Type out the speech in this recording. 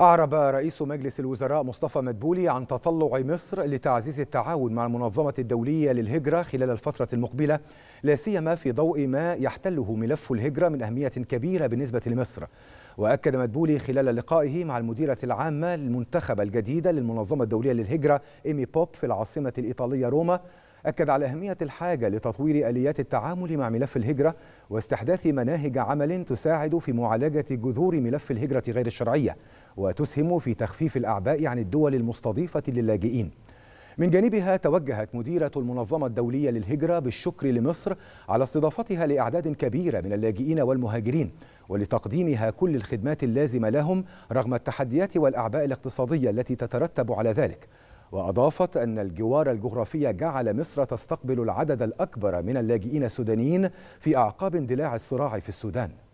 أعرب رئيس مجلس الوزراء مصطفى مدبولي عن تطلع مصر لتعزيز التعاون مع المنظمة الدولية للهجرة خلال الفترة المقبلة لا سيما في ضوء ما يحتله ملف الهجرة من أهمية كبيرة بالنسبة لمصر وأكد مدبولي خلال لقائه مع المديرة العامة المنتخبة الجديدة للمنظمة الدولية للهجرة إيمي بوب في العاصمة الإيطالية روما أكد على أهمية الحاجة لتطوير آليات التعامل مع ملف الهجرة واستحداث مناهج عمل تساعد في معالجة جذور ملف الهجرة غير الشرعية وتسهم في تخفيف الأعباء عن الدول المستضيفة للاجئين من جانبها توجهت مديرة المنظمة الدولية للهجرة بالشكر لمصر على استضافتها لأعداد كبيرة من اللاجئين والمهاجرين ولتقديمها كل الخدمات اللازمة لهم رغم التحديات والأعباء الاقتصادية التي تترتب على ذلك وأضافت أن الجوار الجغرافي جعل مصر تستقبل العدد الأكبر من اللاجئين السودانيين في أعقاب اندلاع الصراع في السودان